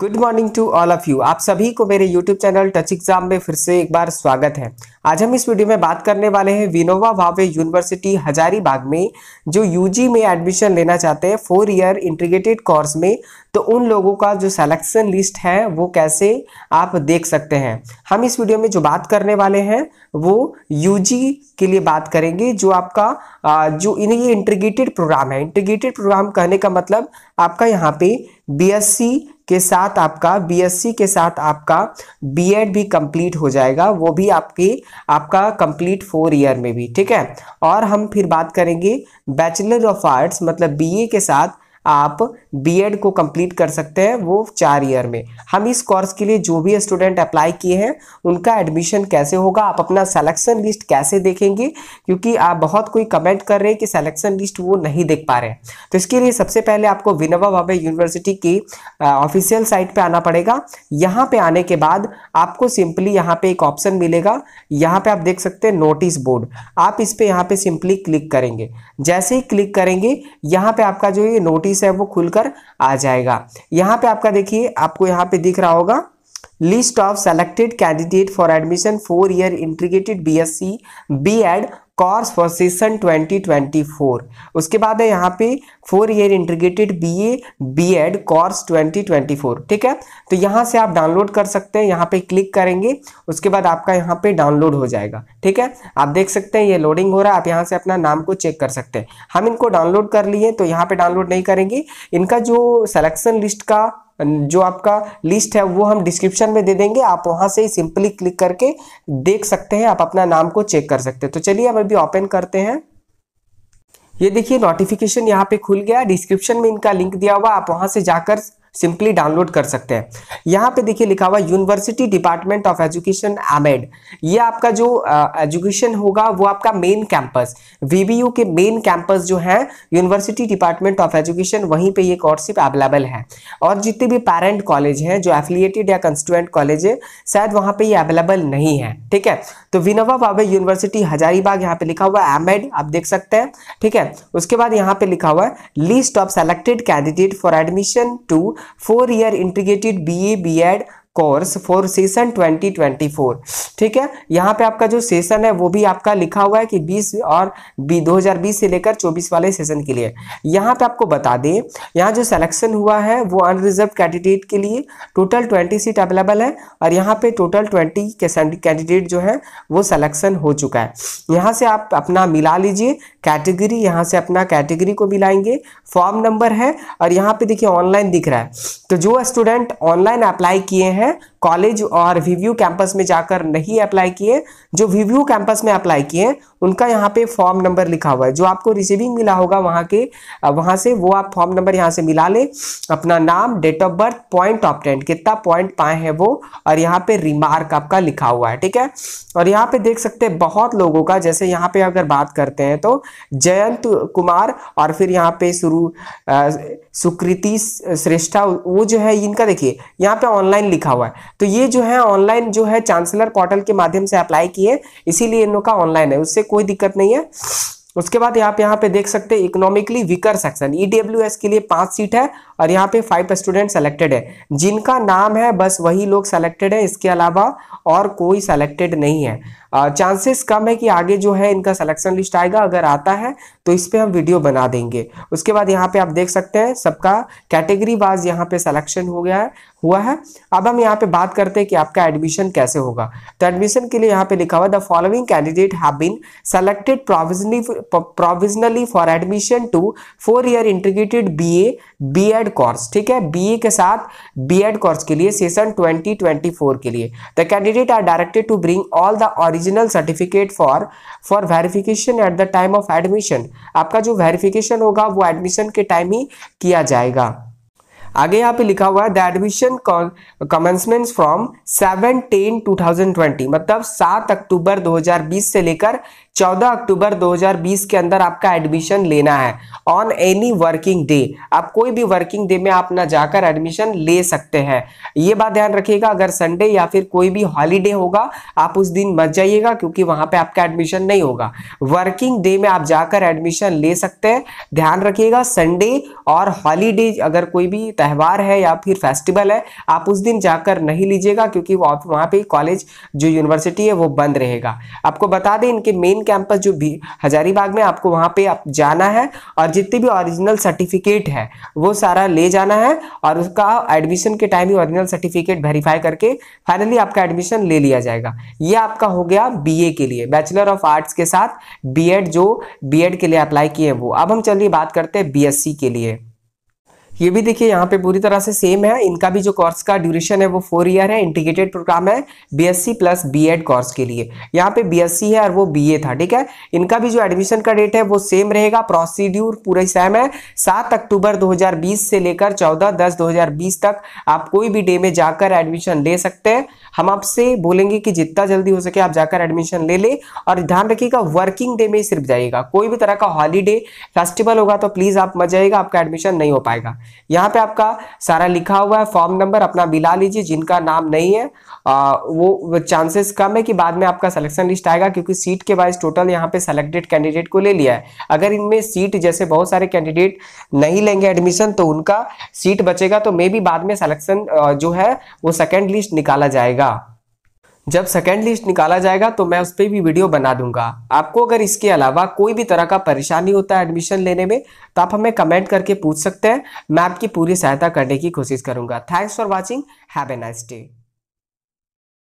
good morning to all of you आप सभी को मेरे यूट्यूब चैनल टच एग्जाम में फिर से एक बार स्वागत है आज हम इस वीडियो में बात करने वाले हैं विनोवा भावे यूनिवर्सिटी हजारीबाग में जो यूजी में एडमिशन लेना चाहते हैं फोर ईयर इंटीग्रेटेड कोर्स में तो उन लोगों का जो सेलेक्शन लिस्ट है वो कैसे आप देख सकते हैं हम इस वीडियो में जो बात करने वाले हैं वो यू के लिए बात करेंगे जो आपका जो इन्हें ये इंटीग्रेटेड प्रोग्राम है इंटीग्रेटेड प्रोग्राम कहने का मतलब आपका यहाँ पे बीएससी के साथ आपका बीएससी के साथ आपका बीएड भी कंप्लीट हो जाएगा वो भी आपके आपका कंप्लीट फोर ईयर में भी ठीक है और हम फिर बात करेंगे बैचलर ऑफ आर्ट्स मतलब बीए के साथ आप बीएड को कंप्लीट कर सकते हैं वो चार ईयर में हम इस कोर्स के लिए जो भी स्टूडेंट अप्लाई किए हैं उनका एडमिशन कैसे होगा आप अपना सेलेक्शन लिस्ट कैसे देखेंगे क्योंकि आप बहुत कोई कमेंट कर रहे हैं कि सेलेक्शन लिस्ट वो नहीं देख पा रहे हैं तो इसके लिए सबसे पहले आपको विनोबा भावे यूनिवर्सिटी की ऑफिशियल साइट पर आना पड़ेगा यहाँ पर आने के बाद आपको सिंपली यहाँ पर एक ऑप्शन मिलेगा यहाँ पर आप देख सकते हैं नोटिस बोर्ड आप इस पर यहाँ पर सिंपली क्लिक करेंगे जैसे ही क्लिक करेंगे यहाँ पर आपका जो ये नोटिस नोटिस है वो खुलकर आ जाएगा यहाँ पे आपका देखिए आपको यहाँ पे दिख रहा होगा list of selected candidate for admission four year integrated B S C B Ed course for session 2024 उसके बाद है यहाँ पे four year integrated BA B Ed course 2024 ठीक है तो यहाँ से आप डाउनलोड कर सकते हैं यहाँ पे क्लिक करेंगे उसके बाद आपका यहाँ पे डाउनलोड हो जाएगा ठीक है आप देख सकते हैं ये लोडिंग हो रहा है आप यहाँ से अपना नाम को चेक कर सकते हैं हम इनको डाउनलोड कर लिए तो यहाँ पे डाउनलोड नहीं करेंगे इनका जो सेलेक्शन लिस्ट का जो आपका लिस्ट है वो हम डिस्क्रिप्शन में दे देंगे आप वहां से सिंपली क्लिक करके देख सकते हैं आप अपना नाम को चेक कर सकते हैं तो चलिए हम अभी ओपन करते हैं ये देखिए नोटिफिकेशन यहाँ पे खुल गया डिस्क्रिप्शन में इनका लिंक दिया हुआ आप वहां से जाकर सिंपली डाउनलोड कर सकते हैं यहाँ पे देखिए लिखा हुआ university department of education M Ed ये आपका जो एजुकेशन होगा वो आपका मेन कैंपस वीबीयू के मेन कैंपस जो है यूनिवर्सिटी डिपार्टमेंट ऑफ एजुकेशन वहीं पे ये कोर्सिप अवेलेबल है और जितने भी पेरेंट कॉलेज हैं जो एफिलिएटेड या कंस्टूडेंट कॉलेज है शायद वहाँ पर ये अवेलेबल नहीं है ठीक है तो विनोवा भावे यूनिवर्सिटी हजारीबाग यहाँ पे लिखा हुआ है एमेड आप देख सकते हैं ठीक है उसके बाद यहाँ पे लिखा हुआ है list of selected candidate for admission to four year integrated B A B Ed course for session 2024 ठीक है यहाँ पे आपका जो सेशन है वो भी आपका लिखा हुआ है कि 20 और 2020 से लेकर 24 वाले सेशन के लिए यहाँ पे आपको बता दें यहाँ जो सिलेक्शन हुआ है वो अनरिजर्व कैंडिडेट के लिए टोटल 20 सीट अवेलेबल है और यहाँ पे टोटल 20 कैंडिडेट जो है वो सिलेक्शन हो चुका है यहाँ से आप अपना मिला लीजिए कैटेगरी यहाँ से अपना कैटेगरी को मिलाएंगे फॉर्म नंबर है और यहाँ पे देखिए ऑनलाइन दिख रहा है तो जो स्टूडेंट ऑनलाइन अप्लाई किए हैं है कॉलेज और वीव्यू कैंपस में जाकर नहीं अप्लाई किए जो वीव्यू कैंपस में अप्लाई किए उनका यहाँ पे फॉर्म नंबर लिखा हुआ है जो आपको रिसीविंग मिला होगा वहाँ के वहाँ से वो आप फॉर्म नंबर यहाँ से मिला ले अपना नाम date of birth point obtained कितना पॉइंट पाए हैं वो और यहाँ पे रिमार्क आपका लिखा हुआ है ठीक है और यहाँ पे देख सकते हैं बहुत लोगों का जैसे यहाँ पे अगर बात करते हैं तो जयंत कुमार और फिर यहाँ पे शुरू सुकृति श्रेष्ठा वो जो है इनका देखिए यहाँ पे ऑनलाइन लिखा हुआ है तो ये जो है ऑनलाइन जो है चांसलर पोर्टल के माध्यम से अप्लाई किए इसीलिए इन लोग का ऑनलाइन है उससे कोई दिक्कत नहीं है उसके बाद यहाँ पे यहाँ पे देख सकते हैं इकोनॉमिकली वीकर सेक्शन ईडब्ल्यू के लिए पांच सीट है और यहाँ पे फाइव स्टूडेंट सेलेक्टेड है जिनका नाम है बस वही लोग सेलेक्टेड है इसके अलावा और कोई सेलेक्टेड नहीं है चांसेस कम है कि आगे जो है इनका सिलेक्शन लिस्ट आएगा अगर आता है तो इस पर हम वीडियो बना देंगे उसके बाद यहाँ पे आप देख सकते हैं सबका कैटेगरी वाइज यहाँ पे सिलेक्शन हो गया है हुआ है अब हम यहाँ पे बात करते हैं कि आपका एडमिशन कैसे होगा तो एडमिशन के लिए यहाँ पे लिखा हुआ the following candidate have been selected provisionally provisionally for admission to four year integrated BA B Ed course ठीक है बीए के साथ बीएड कोर्स के लिए सेशन 2024 के लिए the candidate are directed to bring all the original certificate for for verification at the time of admission आपका जो वेरिफिकेशन होगा वो एडमिशन के टाइम ही किया जाएगा आगे यहाँ पे लिखा हुआ है the admission commencement from seven ten two thousand twenty मतलब सात अक्टूबर दो हजार बीस से लेकर चौदह अक्टूबर दो हजार बीस के अंदर आपका एडमिशन लेना है ऑन एनी वर्किंग डे आप कोई भी वर्किंग डे में आप ना जाकर एडमिशन ले सकते हैं ये बात ध्यान रखिएगा अगर संडे या फिर कोई भी हॉलीडे होगा आप उस दिन मत जाइएगा क्योंकि वहां पे आपका एडमिशन नहीं होगा वर्किंग डे में आप जाकर एडमिशन ले सकते हैं ध्यान रखिएगा संडे और हॉलीडे अगर कोई भी त्यौहार है या फिर फेस्टिवल है आप उस दिन जाकर नहीं लीजिएगा क्योंकि वहाँ पे कॉलेज जो यूनिवर्सिटी है वो बंद रहेगा आपको बता दें इनके मेन कैंपस जो भी हजारीबाग में आपको वहाँ पे आप जाना है और जितने भी ओरिजिनल सर्टिफिकेट है वो सारा ले जाना है और उसका एडमिशन के टाइम ही ओरिजिनल सर्टिफिकेट वेरीफाई करके फाइनली आपका एडमिशन ले लिया जाएगा ये आपका हो गया बी के लिए बैचलर ऑफ आर्ट्स के साथ बी जो बी के लिए अप्लाई किए वो अब हम चलिए बात करते हैं बी के लिए ये भी देखिए यहाँ पे पूरी तरह से सेम है इनका भी जो कोर्स का ड्यूरेशन है वो फोर ईयर है इंटीग्रेटेड प्रोग्राम है बीएससी प्लस बीएड कोर्स के लिए यहाँ पे बीएससी है और वो बीए था ठीक है इनका भी जो एडमिशन का डेट है वो सेम रहेगा प्रोसीड्यूर पूरा सेम है सात अक्टूबर दो से लेकर चौदह दस दो तक आप कोई भी डे में जाकर एडमिशन ले सकते हैं हम आपसे बोलेंगे कि जितना जल्दी हो सके आप जाकर एडमिशन ले ले और ध्यान रखिएगा वर्किंग डे में ही सिर्फ जाइएगा कोई भी तरह का हॉलीडे फेस्टिवल होगा तो प्लीज़ आप मत जाइएगा आपका एडमिशन नहीं हो पाएगा यहाँ पे आपका सारा लिखा हुआ है फॉर्म नंबर अपना मिला लीजिए जिनका नाम नहीं है आ, वो चांसेस कम है कि बाद में आपका सिलेक्शन लिस्ट आएगा क्योंकि सीट के वाइज टोटल यहाँ पे सेलेक्टेड कैंडिडेट को ले लिया है अगर इनमें सीट जैसे बहुत सारे कैंडिडेट नहीं लेंगे एडमिशन तो उनका सीट बचेगा तो मे बी बाद में सिलेक्शन जो है वो सेकेंड लिस्ट निकाला जाएगा जब सेकेंड लिस्ट निकाला जाएगा तो मैं उस पर भी वीडियो बना दूंगा आपको अगर इसके अलावा कोई भी तरह का परेशानी होता है एडमिशन लेने में तो आप हमें कमेंट करके पूछ सकते हैं मैं आपकी पूरी सहायता करने की कोशिश करूंगा thanks for watching have a nice day